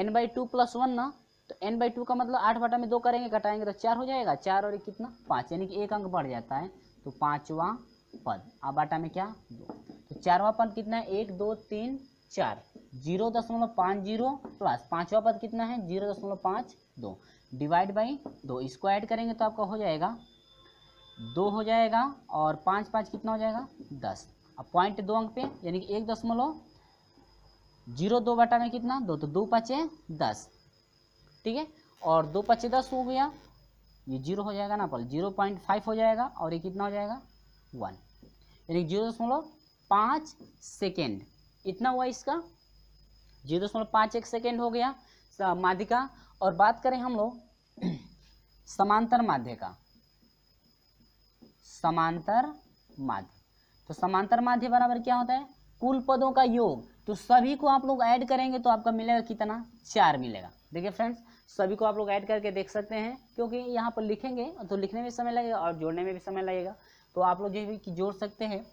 Speaker 1: n by two plus one ना तो एन बाई टू का मतलब आठ बटा में दो करेंगे कटाएंगे तो चार हो जाएगा चार और एक कितना पाँच यानी कि एक अंक बढ़ जाता है तो पाँचवा पद आप बाटा में क्या दो तो चारवा पद कितना है एक दो तीन चार जीरो दशमलव पाँच जीरो प्लस पाँचवा पद कितना है जीरो दशमलव पाँच दो डिवाइड बाई दो इसको ऐड करेंगे तो आपका हो जाएगा दो हो जाएगा और पाँच पाँच कितना हो जाएगा दस अब पॉइंट दो अंक पे यानी कि एक दशमलव जीरो दो बटा में कितना दो तो दो पचे दस ठीक है और दो पचे दस हो गया ये जीरो हो जाएगा ना पर जीरो पॉइंट फाइव हो जाएगा और ये कितना हो जाएगा वन यानी जीरो दशमलव पाँच सेकेंड इतना हुआ इसका जीरो दशमलव पाँच एक सेकेंड हो गया माध्यिका और बात करें हम लोग समांतर माध्य का समांतर माध्य तो समांतर माध्य बराबर क्या होता है कुल पदों का योग तो सभी को आप लोग ऐड करेंगे तो आपका मिलेगा कितना चार मिलेगा देखिए फ्रेंड्स सभी को आप लोग ऐड करके देख सकते हैं क्योंकि यहाँ पर लिखेंगे तो लिखने में समय लगेगा और जोड़ने में भी समय लगेगा तो आप लोग जो भी जोड़ सकते हैं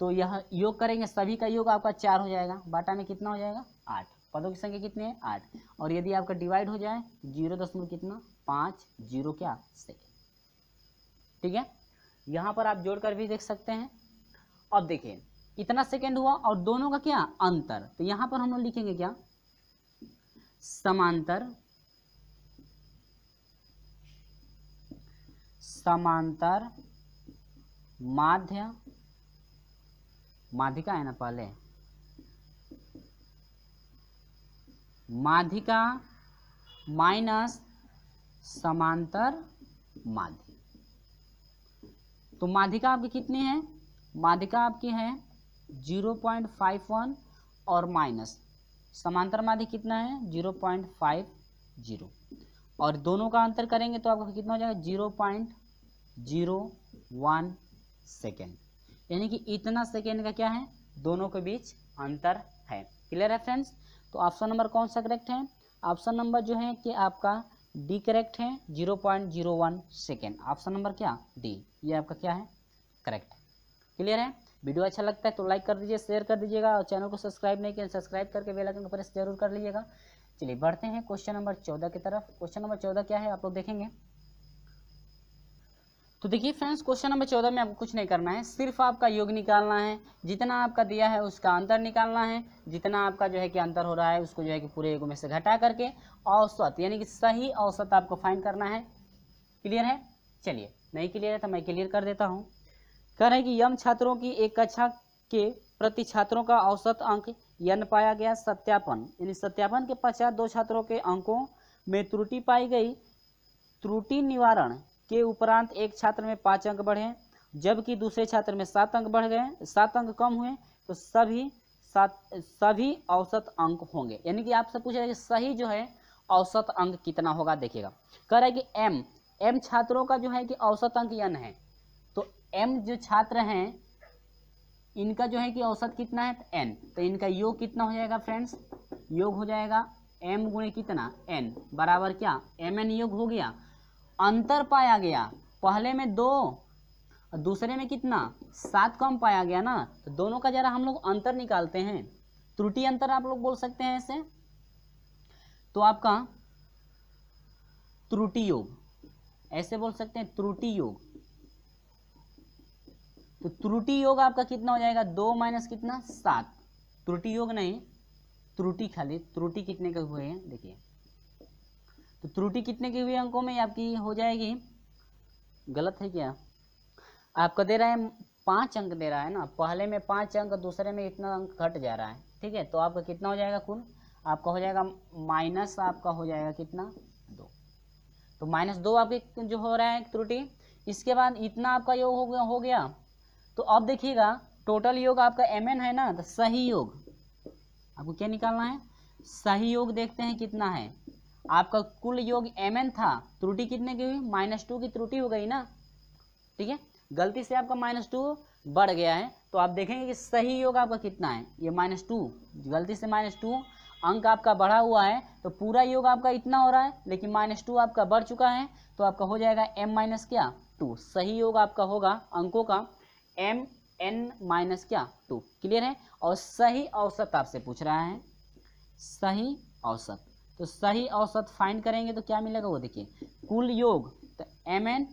Speaker 1: तो यह योग करेंगे सभी का योग आपका चार हो जाएगा बाटा में कितना हो जाएगा आठ पदों की संख्या कितनी है आठ और यदि आपका डिवाइड हो जाए जीरो दशमलव कितना पाँच जीरो क्या सेकेंड ठीक है यहाँ पर आप जोड़कर भी देख सकते हैं अब देखिए इतना सेकेंड हुआ और दोनों का क्या अंतर तो यहाँ पर हम लोग लिखेंगे क्या समांतर समांतर माध्य माधिका है ना पहले माधिका माइनस समांतर माध्य तो माधिका आपकी कितनी है माधिका आपकी है जीरो पॉइंट फाइव वन और माइनस समांतर माध्य कितना है जीरो पॉइंट फाइव जीरो और दोनों का अंतर करेंगे तो आपका कितना हो जाएगा zero point zero one second यानी कि इतना सेकेंड का क्या है दोनों के बीच अंतर है क्लियर है फ्रेंड्स तो ऑप्शन नंबर कौन सा करेक्ट है ऑप्शन नंबर जो है कि आपका डी करेक्ट है zero point zero one second option number क्या डी ये आपका क्या है करेक्ट क्लियर है वीडियो अच्छा लगता है तो लाइक कर दीजिए शेयर कर दीजिएगा और चैनल को सब्सक्राइब नहीं किया तो सब्सक्राइब करके बेल आइकन को प्रेस जरूर कर लीजिएगा चलिए बढ़ते हैं क्वेश्चन नंबर चौदह की तरफ क्वेश्चन नंबर चौदह क्या है आप लोग देखेंगे तो देखिए फ्रेंड्स क्वेश्चन नंबर चौदह में आपको कुछ नहीं करना है सिर्फ आपका योग निकालना है जितना आपका दिया है उसका अंतर निकालना है जितना आपका जो है कि अंतर हो रहा है उसको जो है कि पूरे योग में से घटा करके औसत यानी कि सही औसत आपको फाइन करना है क्लियर है चलिए नहीं क्लियर है तो मैं क्लियर कर देता हूँ कह रहे हैं कि यम छात्रों की एक कक्षा के प्रति छात्रों का औसत अंक यन पाया गया सत्यापन यानी सत्यापन के पश्चात दो छात्रों के अंकों में त्रुटि पाई गई त्रुटि निवारण के उपरांत एक छात्र में पाँच अंक बढ़े जबकि दूसरे छात्र में सात अंक बढ़ गए सात अंक कम हुए तो सभी सात सभी औसत अंक होंगे यानी कि आपसे पूछा कि सही जो है औसत अंक कितना होगा देखिएगा कह रहा है कि एम एम छात्रों का जो है कि औसत अंक यन है तो एम जो छात्र हैं इनका जो है कि औसत कितना है एन तो, तो इनका योग कितना हो जाएगा फ्रेंड्स योग हो जाएगा एम गुणे कितना एन बराबर क्या एम एन योग हो गया अंतर पाया गया पहले में दो दूसरे में कितना सात कम पाया गया ना तो दोनों का जरा हम लोग अंतर निकालते हैं त्रुटि अंतर आप लोग बोल सकते हैं ऐसे तो आपका त्रुटि योग ऐसे बोल सकते हैं त्रुटि योग तो त्रुटि योग आपका कितना हो जाएगा दो माइनस कितना सात त्रुटि योग नहीं त्रुटि खाली त्रुटि कितने के हुए हैं देखिए तो त्रुटि कितने के हुए अंकों में आपकी हो जाएगी गलत है क्या आपका दे रहा है पाँच अंक दे रहा है ना पहले में पाँच अंक दूसरे में इतना अंक घट जा रहा है ठीक है तो आपका कितना हो जाएगा कुल आपका हो जाएगा माइनस आपका हो जाएगा कितना दो तो माइनस दो आपके जो हो रहा है त्रुटि इसके बाद इतना आपका योग हो गया हो गया तो अब देखिएगा टोटल योग आपका एम है ना तो सही योग आपको क्या निकालना है सही योग देखते हैं कितना है आपका कुल योग एम एन था त्रुटि कितने की हुई माइनस टू की त्रुटि हो गई ना ठीक है गलती से आपका माइनस टू बढ़ गया है तो आप देखेंगे कि सही योग आपका कितना है ये माइनस टू गलती से माइनस टू अंक आपका बढ़ा हुआ है तो पूरा योग आपका इतना हो रहा है लेकिन माइनस टू आपका बढ़ चुका है तो आपका हो जाएगा एम माइनस क्या टू सही योग आपका होगा अंकों का एम एन माइनस क्या टू क्लियर है और सही औसत आपसे पूछ रहा है सही औसत तो सही औसत फाइंड करेंगे तो क्या मिलेगा वो देखिए कुल योग तो एम एन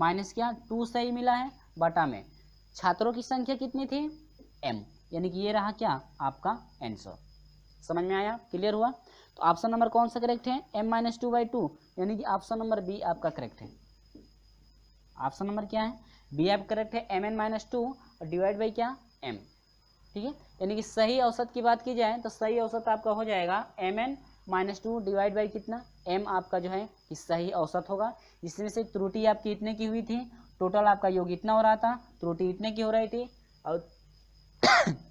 Speaker 1: माइनस क्या टू सही मिला है बटा में छात्रों की संख्या कितनी थी एम यानी कि ये रहा क्या आपका आंसर समझ में आया क्लियर हुआ तो ऑप्शन नंबर कौन सा करेक्ट है M minus two by two यानी कि ऑप्शन नंबर बी आपका करेक्ट है ऑप्शन नंबर क्या है बी आप करेक्ट है एम एन माइनस टू और डिवाइड बाई क्या एम ठीक है यानी कि सही औसत की बात की जाए तो सही औसत आपका हो जाएगा M N minus two divide by कितना एम आपका जो है हिस्सा ही औसत होगा जिसमें से त्रुटि आपकी इतने की हुई थी टोटल आपका योग इतना हो रहा था त्रुटि इतने की हो रही थी और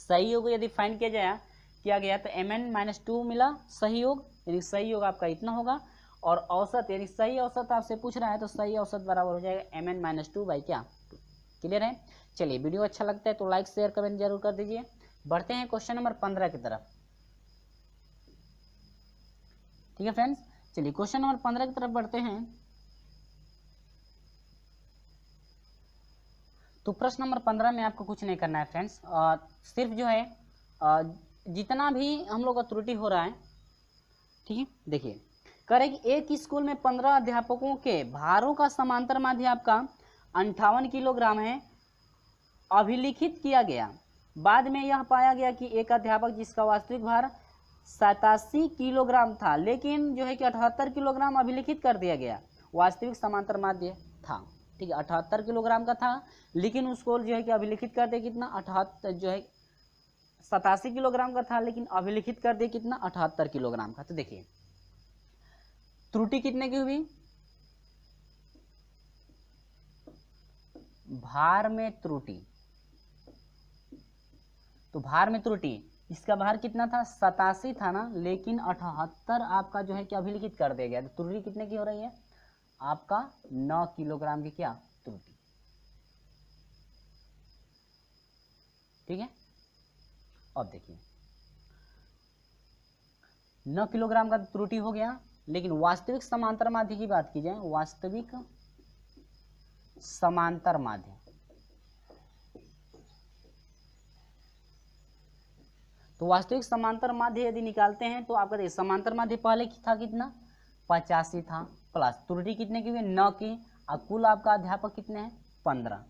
Speaker 1: सही योग यदि फाइंड किया जाए किया गया तो एम एन माइनस टू मिला सही योग यानी सही योग आपका इतना होगा और औसत यानी सही औसत आपसे पूछ रहा है तो सही औसत बराबर हो जाएगा M N minus two by क्या क्लियर है चलिए वीडियो अच्छा लगता है तो लाइक शेयर कमेंट जरूर कर दीजिए बढ़ते हैं क्वेश्चन नंबर पंद्रह की तरफ ठीक है फ्रेंड्स चलिए क्वेश्चन नंबर पंद्रह की तरफ बढ़ते हैं तो प्रश्न नंबर पंद्रह में आपको कुछ नहीं करना है फ्रेंड्स सिर्फ जो है आ, जितना भी हम लोग का त्रुटि हो रहा है ठीक है देखिए करें कि एक स्कूल में पंद्रह अध्यापकों के भारों का समांतर माध्य आपका अंठावन किलोग्राम है अभिलिखित किया गया बाद में यह पाया गया कि एक अध्यापक जिसका वास्तविक भार सतासी किलोग्राम था लेकिन जो है कि अठहत्तर किलोग्राम अभिलिखित कर दिया गया वास्तविक समांतर माध्य था ठीक है अठहत्तर किलोग्राम का था लेकिन उसको जो है कि अभिलिखित कर दे कितना अठहत्तर जो है सतासी किलोग्राम का था लेकिन अभिलिखित कर दे कितना अठहत्तर किलोग्राम का तो देखिए त्रुटि कितने की हुई भार में त्रुटि तो भार में त्रुटि इसका भार कितना था सतासी था ना लेकिन अठहत्तर आपका जो है कि अभिलिखित कर दिया गया तो त्रुटि कितने की हो रही है आपका नौ किलोग्राम की क्या त्रुटि ठीक है अब देखिए नौ किलोग्राम का त्रुटि हो गया लेकिन वास्तविक समांतर माध्य की बात की जाए वास्तविक समांतर माध्य तो वास्तविक समांतर माध्य यदि निकालते हैं तो आपका देखिए समांतर माध्य पहले था कितना पचासी था प्लस त्रुटि कितने की हुई नौ की और कुल आपका अध्यापक कितने हैं पंद्रह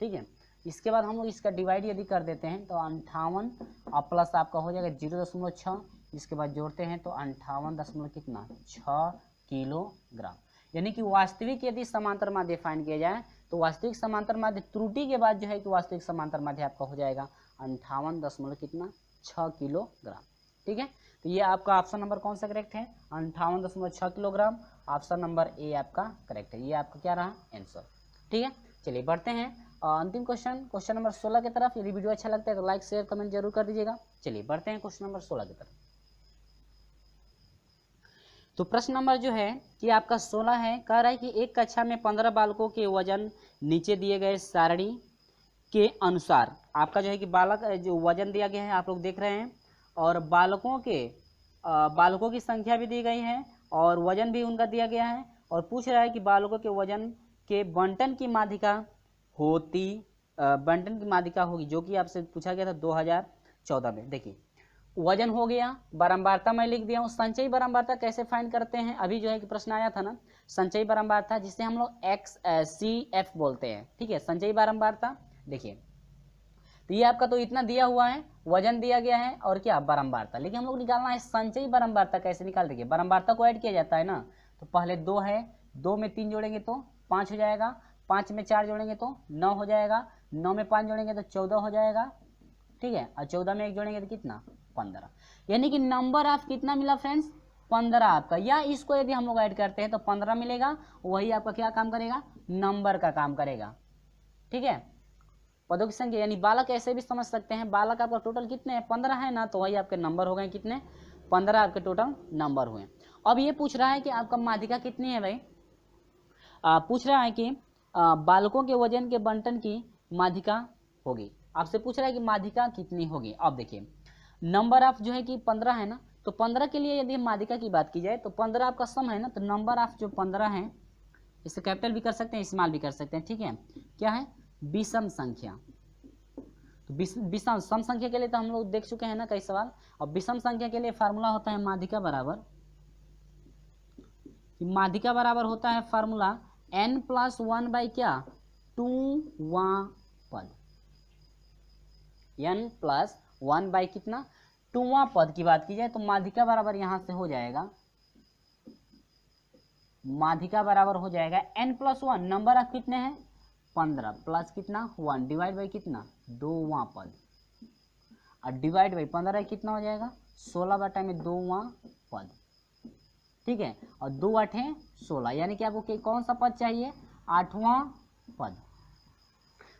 Speaker 1: ठीक है इसके बाद हम लोग इसका डिवाइड यदि कर देते हैं तो अंठावन और प्लस आपका हो जाएगा जीरो दशमलव छः इसके बाद जोड़ते हैं तो अंठावन दशमलव कितना छः किलोग्राम यानी कि वास्तविक यदि समांतर माध्य फाइन किया जाए तो वास्तविक समांतर माध्य त्रुटि के बाद जो है कि वास्तविक समांतर माध्य आपका हो जाएगा अंठावन दशमलव कितना छः किलोग्राम ठीक है तो ये आपका ऑप्शन नंबर कौन सा करेक्ट है अंठावन दशमलव छः किलोग्राम ऑप्शन नंबर ए आपका करेक्ट है ये आपका क्या रहा आंसर ठीक है चलिए बढ़ते हैं अंतिम क्वेश्चन क्वेश्चन नंबर सोलह की तरफ यदि वीडियो अच्छा लगता है तो लाइक शेयर कमेंट जरूर कर दीजिएगा चलिए बढ़ते हैं क्वेश्चन नंबर सोलह की तरफ तो प्रश्न नंबर जो है कि आपका सोलह है कह रहा है कि एक कक्षा में पंद्रह बालकों के वजन नीचे दिए गए सारणी के अनुसार आपका जो है कि बालक जो वजन दिया गया है आप लोग देख रहे हैं और बालकों के बालकों की संख्या भी दी गई है और वजन भी उनका दिया गया है और पूछ रहा है कि बालकों के वजन के बंटन की माधिका होती बंटन की माधिका होगी जो कि आपसे पूछा गया था 2014 में देखिए वजन हो गया बारंबारता मैं लिख दिया हूँ संचयी बारंबारता कैसे फाइंड करते हैं अभी जो है कि प्रश्न आया था ना संचयी बारंबारता जिसे हम लोग एक्स सी एफ बोलते हैं ठीक है संचयी बारंबारता देखिए तो ये आपका तो इतना दिया हुआ है वजन दिया गया है और क्या बारम्बारता लेकिन हम लोग निकालना है संचयी बारम्बारता कैसे निकाल देखिए बारम्बारता को ऐड किया जाता है ना तो पहले दो है दो में तीन जोड़ेंगे तो पाँच हो जाएगा पाँच में चार जोड़ेंगे तो नौ हो जाएगा नौ में पाँच जोड़ेंगे तो चौदह हो जाएगा ठीक है और चौदह में एक जोड़ेंगे तो कितना पंद्रह यानी कि नंबर ऑफ कितना मिला फ्रेंड्स पंद्रह आपका या इसको यदि हम लोग ऐड करते हैं तो पंद्रह मिलेगा वही आपका क्या काम करेगा नंबर का काम करेगा ठीक है पदों की संख्या यानी बालक ऐसे भी समझ सकते हैं बालक आपका टोटल कितने हैं पंद्रह है ना तो वही आपके नंबर हो गए कितने पंद्रह आपके टोटल नंबर हुए अब ये पूछ रहा है कि आपका माधिका कितनी है भाई आ, पूछ रहा है कि आ, बालकों के वजन के बंटन की माधिका होगी आपसे पूछ रहा है कि माधिका कितनी होगी अब देखिए नंबर ऑफ जो है कि पंद्रह है ना तो पंद्रह के लिए यदि माधिका की बात की जाए तो पंद्रह आपका सम है ना तो नंबर ऑफ जो पंद्रह है इसे कैपिटल भी कर सकते हैं इस्तेमाल भी कर सकते हैं ठीक है क्या है विषम संख्या तो विषम सम संख्या के लिए तो हम लोग देख चुके हैं ना कई सवाल और विषम संख्या के लिए फार्मूला होता है माधिका बराबर माधिका बराबर होता है formula N plus one by क्या टू वा पद एन प्लस वन बाई कितना टूवा पद की बात की जाए तो माधिका बराबर यहां से हो जाएगा माधिका बराबर हो जाएगा N plus one number of कितने हैं पंद्रह प्लस कितना वन डिवाइड बाई कितना दो वहाँ पद और डिवाइड बाई पंद्रह कितना हो जाएगा सोलह बटा में दो वहाँ पद ठीक है और दो आठें सोलह यानी कि आपको कौन सा पद चाहिए आठवां पद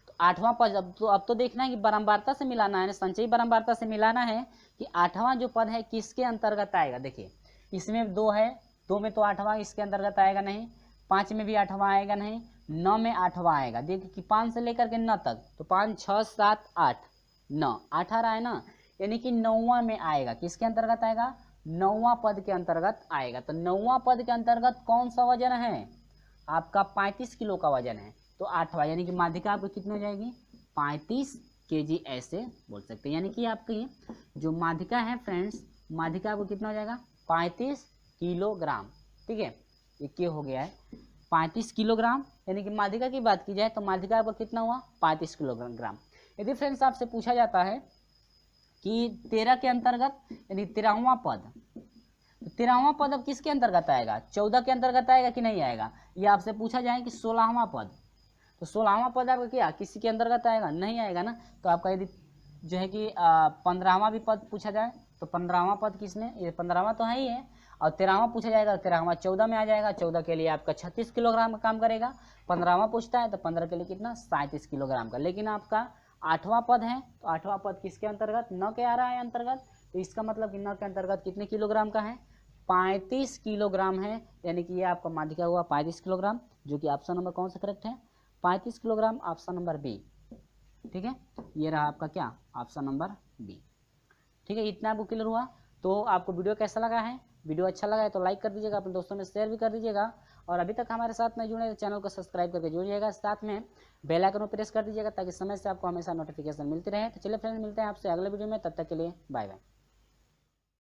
Speaker 1: तो आठवां पद अब तो अब तो देखना है कि बारम्बारता से मिलाना है संचयी बारम्बारता से मिलाना है कि आठवां जो पद है किसके अंतर्गत आएगा देखिए इसमें दो है दो में तो आठवां इसके अंतर्गत आएगा नहीं पाँच में भी आठवां आएगा नहीं नौ में आठवा आएगा देखिए कि पाँच से लेकर के नौ तक तो पाँच छः सात आठ नौ रहा है ना यानी कि नौवा में आएगा किसके अंतर्गत आएगा नौवा पद के अंतर्गत आएगा तो नौवा पद के अंतर्गत कौन सा वजन है आपका पैंतीस किलो का वजन है तो आठवा यानी कि माध्यिका आपकी कितनी हो जाएगी पैंतीस के जी ऐसे बोल सकते हैं यानी कि आपकी जो माध्यिका है फ्रेंड्स माध्यिका आपको कितना हो जाएगा पैंतीस किलोग्राम ठीक है ये हो गया है पैंतीस किलोग्राम यानी कि माधिका की बात की जाए तो माधिका का कितना हुआ पैंतीस किलोग्राम यदि फ्रेंड्स आपसे पूछा जाता है कि तेरह के अंतर्गत यानी तेरहवा पद तेरहवा तो पद अब किसके अंतर्गत आएगा चौदह के अंतर्गत आएगा कि नहीं आएगा ये आपसे पूछा जाए कि सोलहवा पद तो सोलहवा पद आपका क्या किसी के अंतर्गत आएगा नहीं आएगा ना तो आपका यदि जो है कि पंद्रहवा भी पद पूछा जाए तो पंद्रहवा पद किसने ये पंद्रहवा तो है ही है और तेरहवा पूछा जाएगा तो तेरहवा चौदह में आ जाएगा चौदह के लिए आपका छत्तीस किलोग्राम का काम करेगा पंद्रहवा पूछता है तो पंद्रह के लिए कितना सैंतीस किलोग्राम का लेकिन आपका आठवां पद है तो आठवां पद किसके अंतर्गत न के आ रहा है अंतर्गत तो इसका मतलब कि न के अंतर्गत कितने किलोग्राम का है पैंतीस किलोग्राम है यानी कि ये आपका माध्यिका हुआ पैंतीस किलोग्राम जो कि ऑप्शन नंबर कौन सा करेक्ट है पैंतीस किलोग्राम ऑप्शन नंबर बी ठीक है ये रहा आपका क्या ऑप्शन नंबर बी ठीक है इतना बुक क्लियर हुआ तो आपको वीडियो कैसा लगा है वीडियो अच्छा लगा है तो लाइक कर दीजिएगा अपने दोस्तों में शेयर भी कर दीजिएगा और अभी तक हमारे साथ नहीं जुड़े तो चैनल को सब्सक्राइब करके जुड़िएगा साथ में बेल आइकन को प्रेस कर दीजिएगा ताकि समय से आपको हमेशा नोटिफिकेशन मिलती रहे तो चलिए फ्रेंड्स मिलते हैं आपसे अगले वीडियो में तब तक के लिए बाय बाय